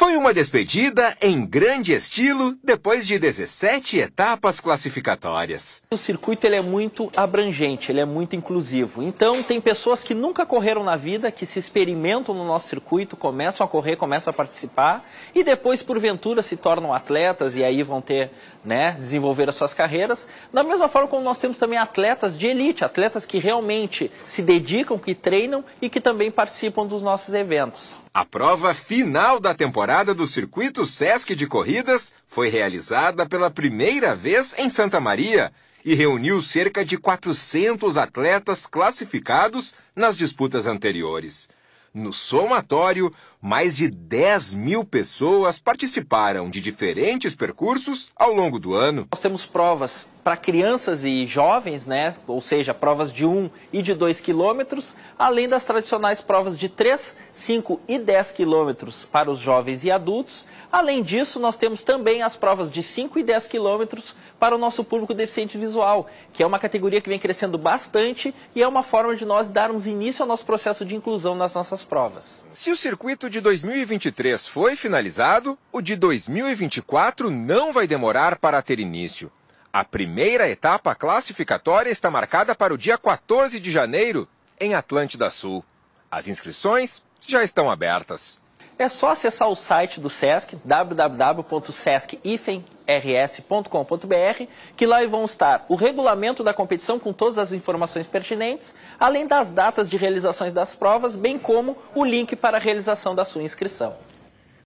Foi uma despedida em grande estilo depois de 17 etapas classificatórias. O circuito ele é muito abrangente, ele é muito inclusivo. Então tem pessoas que nunca correram na vida, que se experimentam no nosso circuito, começam a correr, começam a participar e depois porventura se tornam atletas e aí vão ter, né, desenvolver as suas carreiras. Da mesma forma como nós temos também atletas de elite, atletas que realmente se dedicam, que treinam e que também participam dos nossos eventos. A prova final da temporada do Circuito Sesc de Corridas foi realizada pela primeira vez em Santa Maria e reuniu cerca de 400 atletas classificados nas disputas anteriores. No somatório, mais de 10 mil pessoas participaram de diferentes percursos ao longo do ano. Nós temos provas para crianças e jovens, né? ou seja, provas de 1 e de 2 quilômetros, além das tradicionais provas de 3, 5 e 10 quilômetros para os jovens e adultos. Além disso, nós temos também as provas de 5 e 10 quilômetros para o nosso público deficiente visual, que é uma categoria que vem crescendo bastante e é uma forma de nós darmos início ao nosso processo de inclusão nas nossas provas. Se o circuito de 2023 foi finalizado, o de 2024 não vai demorar para ter início. A primeira etapa classificatória está marcada para o dia 14 de janeiro, em Atlântida Sul. As inscrições já estão abertas. É só acessar o site do SESC, www.sescifenrs.com.br, que lá vão estar o regulamento da competição com todas as informações pertinentes, além das datas de realizações das provas, bem como o link para a realização da sua inscrição.